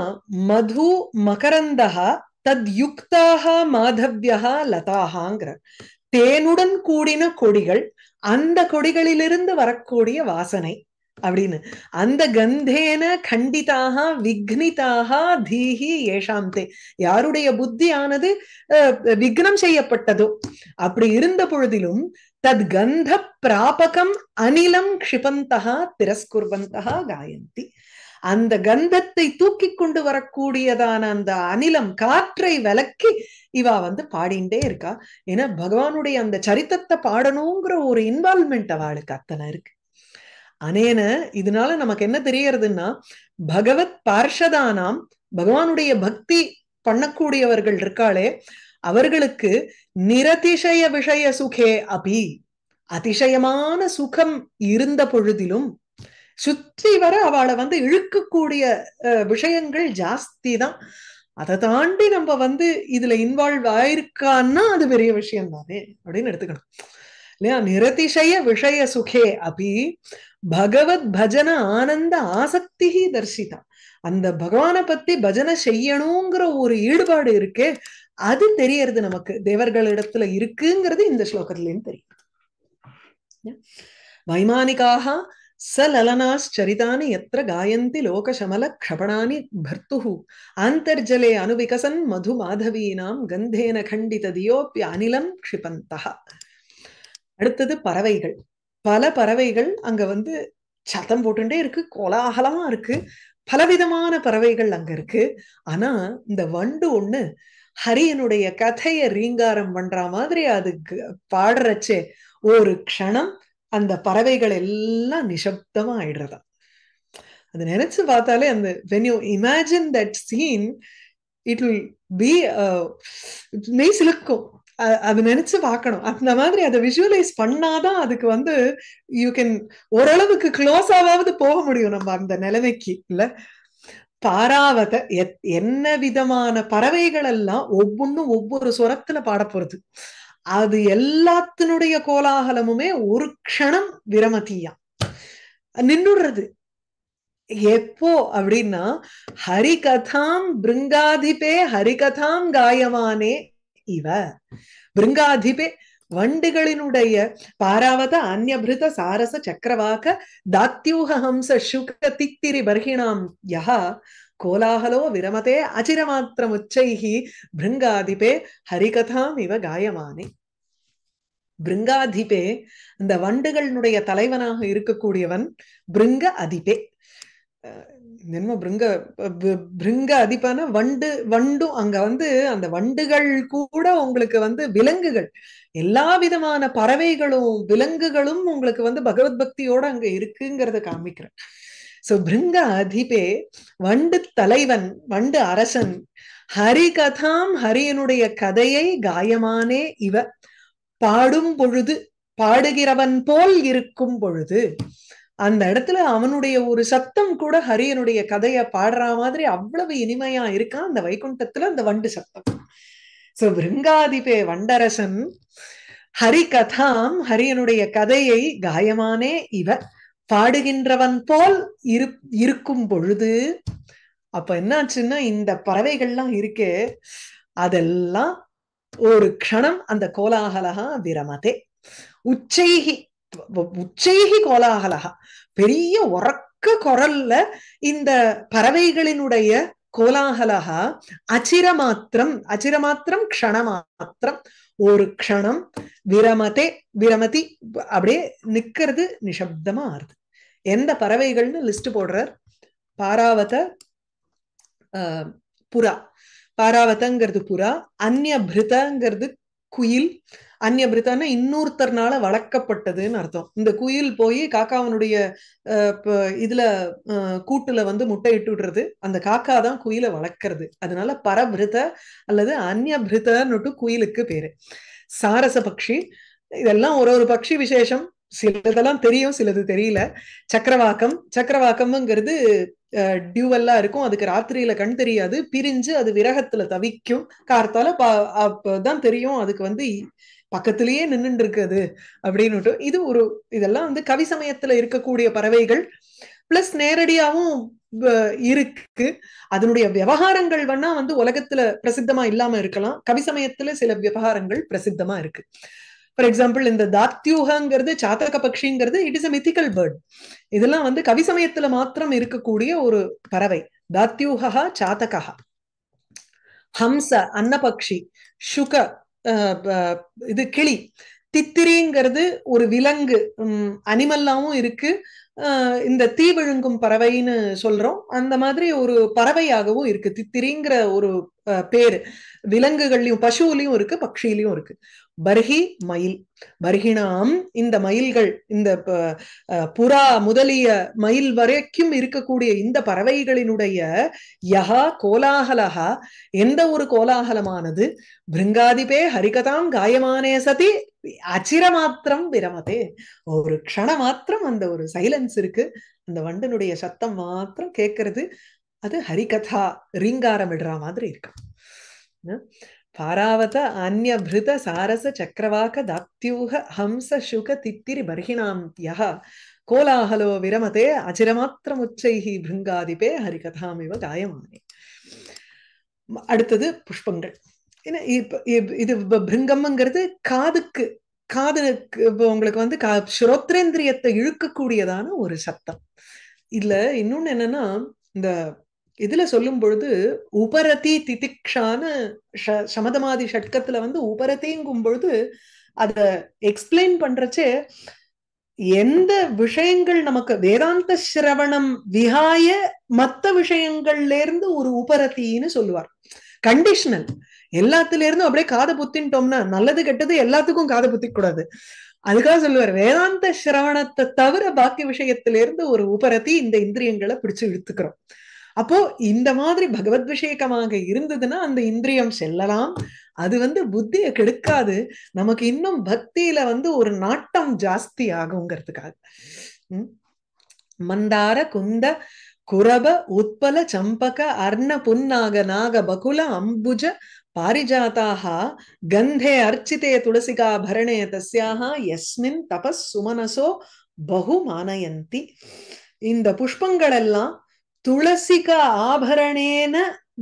மது மகரந்தகா தத் யுக்தாக மாதவ்யா லதாகாங்கிறார் தேனுடன் கூடின கொடிகள் அந்த கொடிகளிலிருந்து வரக்கூடிய வாசனை அப்படின்னு அந்த கந்தேன கண்டிதாக விக்னிதாக தீஹி ஏஷாந்தே யாருடைய புத்தியானது விக்னம் செய்யப்பட்டதோ அப்படி இருந்த பொழுதிலும் தத் கந்த பிராபகம் அனிலம் க்ஷிபந்தகா திரஸ்குர்வந்தகா காயந்தி அந்த கந்தத்தை தூக்கி கொண்டு வரக்கூடியதான அந்த அனிலம் காற்றை விலக்கி இவா வந்து பாடிண்டே இருக்கா ஏன்னா பகவானுடைய அந்த சரித்தத்தை பாடணுங்கிற ஒரு இன்வால்மெண்ட் அவளுக்கு அத்தனை இருக்கு அனேன இதனால நமக்கு என்ன தெரியறதுன்னா பகவத் பார்ஷதானாம் பகவானுடைய பக்தி பண்ணக்கூடியவர்கள் இருக்காளே அவர்களுக்கு நிரதிசய விஷய சுகே அபி அதிசயமான சுகம் இருந்த பொழுதிலும் சுற்றி வர அவளை வந்து இழுக்கக்கூடிய விஷயங்கள் ஜாஸ்தி தான் அதை தாண்டி நம்ம வந்து இதுல இன்வால்வ் ஆயிருக்கான்னா அது பெரிய விஷயம் தானே அப்படின்னு எடுத்துக்கணும் இல்லையா நிரதிசய விஷய சுகே அபி பகவத் பஜன ஆனந்த ஆசக்தி தர்சிதா அந்த பகவான பத்தி பஜனை செய்யணுங்கிற ஒரு ஈடுபாடு இருக்கே அது தெரியறது நமக்கு தேவர்களிடத்துல இருக்குங்கிறது இந்த ஸ்லோகத்திலேருந்து தெரியும் வைமானிக்காக సలలనాశ్చరితాని ఎత్ర காயந்தி லோகசமல க்ஷபணானி భర్తు ఆంతర్జలే அனுவிகசன் மது மாதவீனாம் கந்தேன கண்டித దియోప్య அனிலம் క్షిపந்த அடுத்தது பறவைகள் பல பறவைகள் அங்க வந்து சத்தம் போட்டுட்டே இருக்கு கோலாகலமா இருக்கு பலவிதமான பறவைகள் அங்க இருக்கு ஆனா இந்த வண்டு ஒண்ணு ஹரியனுடைய கதைய ரீங்காரம் பண்ற மாதிரி அதுக்கு பாடுறச்சே ஒரு க்ஷணம் அந்த பறவைகள் எல்லாம் நிசப்தமா ஆயிடுறதா அது நினைச்சு பார்த்தாலே அந்த when you imagine that scene it will be மெய் சிலுக்கும் அது நினைச்சு பார்க்கணும் அந்த மாதிரி அதை விஷுவலைஸ் பண்ணாதான் அதுக்கு வந்து யூ கேன் ஓரளவுக்கு க்ளோஸ் ஆவாவது போக முடியும் நம்ம அந்த நிலைமைக்கு இல்ல பாராவத என்ன விதமான பறவைகள் எல்லாம் ஒவ்வொன்றும் ஒவ்வொரு சுரத்துல பாடப்போறது அது எல்லாத்தினுடைய கோலாகலமுமே ஒரு க்ஷணம் விரமதியாம் நின்றுடுறது எப்போ அப்படின்னா ஹரிகதாம் பிருங்காதிபே ஹரிகதாம் காயமானே இவ பிருங்காதிபே வண்டுகளினுடைய பாராவத அந்யபிருத சாரச சக்கரவாக தாத்யூக ஹம்ச சுக தித்திரி பர்கிணாம் யா கோலாகலோ விரமதே அச்சிரமாத்திரமுச்சைகி பிருங்காதிபே ஹரிகதாம் இவ காயமானே பிருங்காதிபே இந்த வண்டுகளினுடைய தலைவனாக இருக்கக்கூடியவன் பிருங்க அதிபே என்னமோ பிருங்க பிருங்க அதிபான வண்டு வண்டும் அங்க வந்து அந்த வண்டுகள் கூட உங்களுக்கு வந்து விலங்குகள் எல்லா விதமான பறவைகளும் விலங்குகளும் உங்களுக்கு வந்து பகவத் பக்தியோட அங்க இருக்குங்கிறத காமிக்கிறேன் சோ பிருங்க அதிபே வண்டு தலைவன் வண்டு அரசன் ஹரி கதாம் ஹரியனுடைய கதையை காயமானே இவ பாடும் பொழுது பாடுகிறவன் போல் இருக்கும் பொழுது அந்த இடத்துல அவனுடைய ஒரு சத்தம் கூட ஹரியனுடைய கதைய பாடுற மாதிரி அவ்வளவு இனிமையா இருக்கான் அந்த வைகுண்டத்துல அந்த வண்டு சத்தம் சோ பிருங்காதிபே வண்டரசன் ஹரி கதாம் ஹரியனுடைய கதையை காயமானே இவ பாடுகின்றவன் போல் இரு இருக்கும் பொழுது அப்ப என்னாச்சுன்னா இந்த பறவைகள்லாம் இருக்கு அதெல்லாம் ஒரு க்ஷணம் அந்த கோலாகலகா விரமதே உச்சைகி உச்சைகி கோலாகலகா பெரிய உறக்க குரல்ல இந்த பறவைகளினுடைய கோலாகலகா அச்சிரமாத்திரம் அச்சிரமாத்திரம் மாத்திரம் ஒரு க்ஷணம் விரமதே விரமதி அப்படியே நிக்கிறது நிசப்தமா ஆறுது எந்த பறவைகள்னு லிஸ்ட் போடுறார் பாராவத புறா பாராவதங்கிறது புறா அந்நிய பிரிதங்கிறது குயில் அந்நியபிரித்தான இன்னொருத்தர்னால வளர்க்கப்பட்டதுன்னு அர்த்தம் இந்த குயில் போய் காக்காவனுடைய இதுல கூட்டுல வந்து முட்டை இட்டு விடுறது அந்த காக்கா தான் குயிலை வளர்க்கறது அதனால பரபிருத அல்லது அந்நியபிரிதன்னுட்டு குயிலுக்கு பேரு சாரச பக்ஷி இதெல்லாம் ஒரு ஒரு பக்ஷி விசேஷம் சிலதெல்லாம் தெரியும் சிலது தெரியல சக்கரவாக்கம் சக்கரவாக்கம்ங்கிறது டியூவெல்லாம் இருக்கும் அதுக்கு ராத்திரியில கண் தெரியாது பிரிஞ்சு அது விரகத்துல தவிக்கும் கார்த்தால அப்பதான் தெரியும் அதுக்கு வந்து பக்கத்திலேயே நின்றுட்டு இருக்குது அப்படின்னு இது ஒரு இதெல்லாம் வந்து கவி சமயத்துல இருக்கக்கூடிய பறவைகள் பிளஸ் நேரடியாவும் இருக்கு அதனுடைய விவகாரங்கள் வேணா வந்து உலகத்துல பிரசித்தமா இல்லாம இருக்கலாம் கவி சமயத்துல சில விவகாரங்கள் பிரசித்தமா இருக்கு ஃபார் எக்ஸாம்பிள் இந்த தாத்யூகங்கிறது சாத்தக பக்ஷிங்கிறது it is a mythical bird இதெல்லாம் வந்து கவி சமயத்துல மாத்திரம் இருக்கக்கூடிய ஒரு பறவை தாத்யூகா சாத்தகா ஹம்ச அன்னபக்ஷி சுக இது கிளி தித்திரிங்கிறது ஒரு விலங்கு அனிமல்லாவும் இருக்கு இந்த தீ விழுங்கும் பறவைன்னு சொல்றோம் அந்த மாதிரி ஒரு பறவையாகவும் இருக்கு தித்திரிங்கிற ஒரு பேர் விலங்குகள்லயும் பசுவிலையும் இருக்கு பக்ஷிலையும் இருக்கு பர்ஹி மயில் பர்ஹினாம் இந்த மயில்கள் இந்த புறா முதலிய மயில் வரைக்கும் இருக்கக்கூடிய இந்த பறவைகளினுடைய யஹா கோலாகலஹா எந்த ஒரு கோலாகலமானது பிருங்காதிபே ஹரிகதாம் காயமானே சதி அச்சிரமாத்திரம் விரமதே ஒரு க்ஷண மாத்திரம் அந்த ஒரு சைலன்ஸ் இருக்கு அந்த வண்டனுடைய சத்தம் மாத்திரம் கேட்கறது அது ஹரிகதா ரீங்காரம் விடுற மாதிரி இருக்கும் ಪಾರಾವತ ಅನ್ಯಭೃತ ಸಾರಸ ಚಕ್ರವಾಕ ದಾಪ್ತ್ಯೂಹ ಹಂಸ ಶುಕ ತಿತ್ತಿರಿ ಬರ್ಹಿಣಾಂತ್ಯ ಕೋಲಾಹಲೋ ವಿರಮತೆ ಅಚಿರಮಾತ್ರ ಮುಚ್ಚೈ பிருங்காதிபே இவ காயமானே அடுத்தது புஷ்பங்கள் இது பிருங்கம்ங்கிறது காதுக்கு காதுக்கு இப்போ உங்களுக்கு வந்து கா ஸ்ரோத்ரேந்திரியத்தை இழுக்கக்கூடியதான ஒரு சத்தம் இதுல இன்னொன்னு என்னன்னா இந்த இதுல சொல்லும் பொழுது உபரதி திதிக்ஷான சமதமாதி ஷட்கத்துல வந்து உபரதிங்கும் பொழுது அத எக்ஸ்பிளைன் பண்றச்சே எந்த விஷயங்கள் நமக்கு வேதாந்த சிரவணம் விகாய மத்த விஷயங்கள்ல இருந்து ஒரு உபரத்தின்னு சொல்லுவார் கண்டிஷனல் எல்லாத்துல இருந்தும் அப்படியே காதை புத்தின்ட்டோம்னா நல்லது கெட்டது எல்லாத்துக்கும் காதை புத்தி கூடாது அதுக்காக சொல்லுவார் வேதாந்த சிரவணத்தை தவிர பாக்கி இருந்து ஒரு உபரத்தி இந்த இந்திரியங்களை பிடிச்சு இழுத்துக்கிறோம் அப்போ இந்த மாதிரி பகவத் விஷேகமாக இருந்ததுன்னா அந்த இந்திரியம் செல்லலாம் அது வந்து புத்தியை கெடுக்காது நமக்கு இன்னும் பக்தியில வந்து ஒரு நாட்டம் ஜாஸ்தி ஆகுங்கிறதுக்காக மந்தார குந்த குரப உத்பல சம்பக அர்ண புன்னாக நாக பகுல அம்புஜ பாரிஜாத்தாக கந்தே அர்ச்சிதே துளசிகா பரணே தஸ்யாக எஸ்மின் தபஸ் சுமனசோ பகு மானயந்தி இந்த புஷ்பங்கள் எல்லாம் துளசிகா ஆபரணேன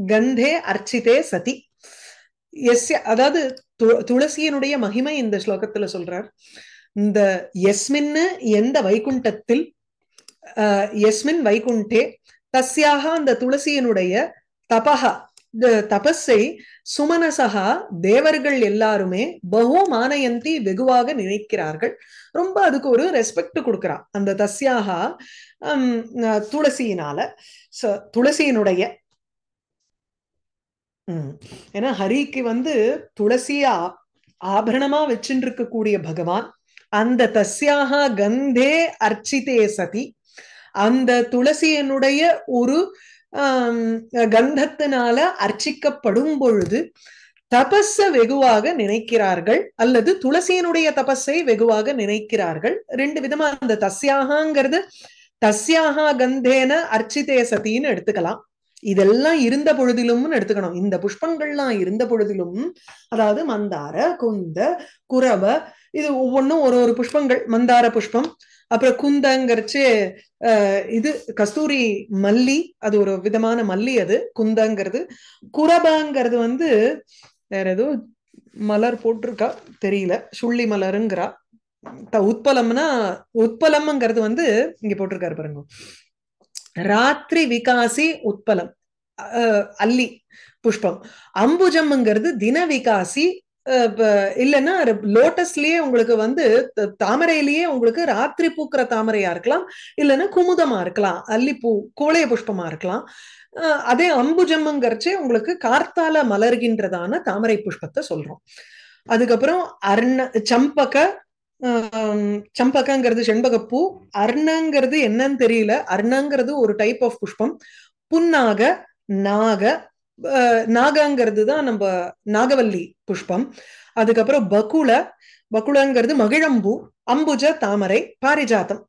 கந்தே அர்ச்சிதே சதி எஸ் அதாவது துளசியினுடைய மகிமை இந்த ஸ்லோகத்துல சொல்றார் இந்த எஸ்மின்னு எந்த வைகுண்டத்தில் எஸ்மின் வைகுண்டே தஸ்யாக அந்த துளசியினுடைய தபகா தபஸை சுமனசகா தேவர்கள் எல்லாருமே பகு மானயந்தி வெகுவாக நினைக்கிறார்கள் ரொம்ப அதுக்கு ஒரு ரெஸ்பெக்ட் கொடுக்குறா அந்த தஸ்யாகா துளசியினால துளசியினுடைய உம் ஏன்னா ஹரிக்கு வந்து துளசியா ஆபரணமா வச்சுட்டு இருக்கக்கூடிய பகவான் அந்த தஸ்யாகா கந்தே அர்ச்சிதே சதி அந்த துளசியனுடைய ஒரு கந்தத்தினால அர்ச்சிக்கப்படும் பொழுது தபஸ வெகுவாக நினைக்கிறார்கள் அல்லது துளசியனுடைய தபஸை வெகுவாக நினைக்கிறார்கள் ரெண்டு விதமா அந்த தஸ்யாகாங்கிறது தஸ்யாகா கந்தேன அர்ச்சிதே சதின்னு எடுத்துக்கலாம் இதெல்லாம் இருந்த பொழுதிலும் எடுத்துக்கணும் இந்த புஷ்பங்கள்லாம் இருந்த பொழுதிலும் அதாவது மந்தார குந்த குரவ இது ஒவ்வொன்றும் ஒரு ஒரு புஷ்பங்கள் மந்தார புஷ்பம் அப்புறம் குந்தங்கிறச்சு இது கஸ்தூரி மல்லி அது ஒரு விதமான மல்லி அது குந்தங்கிறது குரபாங்கிறது வந்து வேற ஏதோ மலர் போட்டிருக்கா தெரியல சுள்ளி மலருங்கிறா உத்பலம்னா உத்பலம்ங்கிறது வந்து இங்க போட்டிருக்காரு பாருங்க ராத்திரி விகாசி உத்பலம் அல்லி புஷ்பம் அம்புஜம்ங்கிறது தின விகாசி இல்லைன்னா லோட்டஸ்லயே உங்களுக்கு வந்து தாமரையிலேயே உங்களுக்கு ராத்திரி பூக்கிற தாமரையா இருக்கலாம் இல்லைன்னா குமுதமா இருக்கலாம் அல்லிப்பூ கோளைய புஷ்பமா இருக்கலாம் அதே அம்புஜம்ங்கிறச்சே உங்களுக்கு கார்த்தால மலர்கின்றதான தாமரை புஷ்பத்தை சொல்றோம் அதுக்கப்புறம் அர்ண சம்பக சம்பகங்கிறது செண்பகப்பூ அர்ணங்கிறது என்னன்னு தெரியல அர்ணங்கிறது ஒரு டைப் ஆஃப் புஷ்பம் புன்னாக நாக நாகங்கிறது தான் நம்ம நாகவல்லி புஷ்பம் அதுக்கப்புறம் பகுள பகுளங்கிறது மகிழம்பு அம்புஜ தாமரை பாரிஜாத்தம்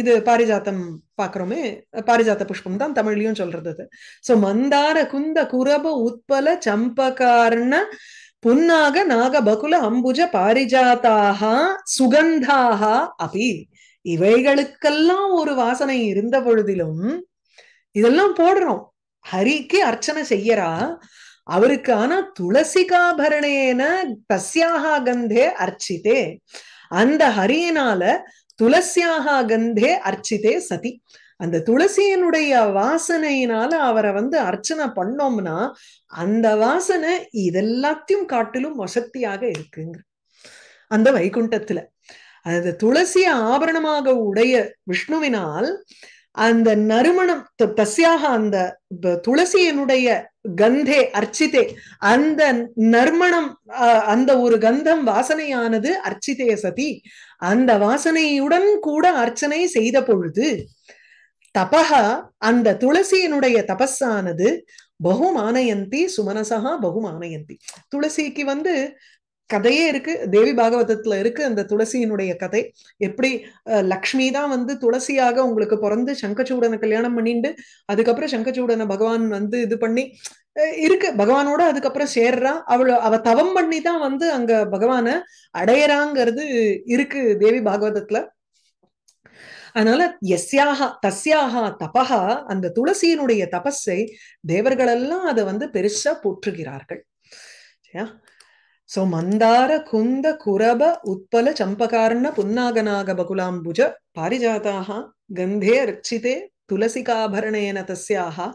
இது பாரிஜாத்தம் பாக்குறோமே பாரிஜாத்த புஷ்பம் தான் தமிழ்லயும் சொல்றது சோ மந்தார குந்த குரப உத்பல சம்பகார்ண புன்னாக நாக பகுல அம்புஜ பாரிஜாத்தாக சுகந்தாக அபி இவைகளுக்கெல்லாம் ஒரு வாசனை இருந்த பொழுதிலும் இதெல்லாம் போடுறோம் ஹரிக்கு அர்ச்சனை செய்யறா அவருக்கு ஆனா துளசிகாபரணேன தஸ்யாக கந்தே அர்ச்சிதே அந்த ஹரியினால துளசியாக கந்தே அர்ச்சிதே சதி அந்த துளசியனுடைய வாசனையினால அவரை வந்து அர்ச்சனை பண்ணோம்னா அந்த வாசனை இதெல்லாத்தையும் காட்டிலும் வசத்தியாக இருக்குங்கிற அந்த வைகுண்டத்துல அந்த துளசிய ஆபரணமாக உடைய விஷ்ணுவினால் அந்த நறுமணம் தஸ்யாக அந்த துளசியினுடைய கந்தே அர்ச்சிதே அந்த நறுமணம் அந்த ஒரு கந்தம் வாசனையானது அர்ச்சிதே சதி அந்த வாசனையுடன் கூட அர்ச்சனை செய்த பொழுது தபா அந்த துளசியினுடைய தபஸானது பகுமானயந்தி சுமனசகா பகுமானயந்தி துளசிக்கு வந்து கதையே இருக்கு தேவி பாகவதத்துல இருக்கு அந்த துளசியினுடைய கதை எப்படி லக்ஷ்மி தான் வந்து துளசியாக உங்களுக்கு பிறந்து சங்கச்சூடனை கல்யாணம் பண்ணிட்டு அதுக்கப்புறம் சங்கச்சூடனை பகவான் வந்து இது பண்ணி இருக்கு பகவானோட அதுக்கப்புறம் சேர்றா அவள் அவ தவம் பண்ணி தான் வந்து அங்க பகவான அடையறாங்கிறது இருக்கு தேவி பாகவதத்துல அதனால எஸ்யாக தஸ்யாக தபஹா அந்த துளசியினுடைய தபஸை தேவர்களெல்லாம் அதை வந்து பெருசா போற்றுகிறார்கள் சரியா சோ மந்தார குந்த குரப உத்பல சம்பகார்ண புன்னாகநாக பகுலாம்புஜ பாரிஜாத்தாக கந்தே ரட்சிதே துளசிகாபரணேன தஸ்யாக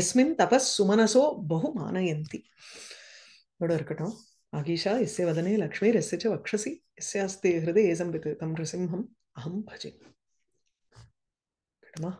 எஸ்மின் தபஸ் சுமனசோ பகு மானயந்தி இதோட இருக்கட்டும் ஆகீஷா எஸ்ய வதனே லக்ஷ்மி எஸ்ய வக்ஷசி எஸ்யாஸ்தே ஹிருதே ஏசம்பித்து தம் நிருசிம்ஹம் அஹம் பஜே கேட்டுமா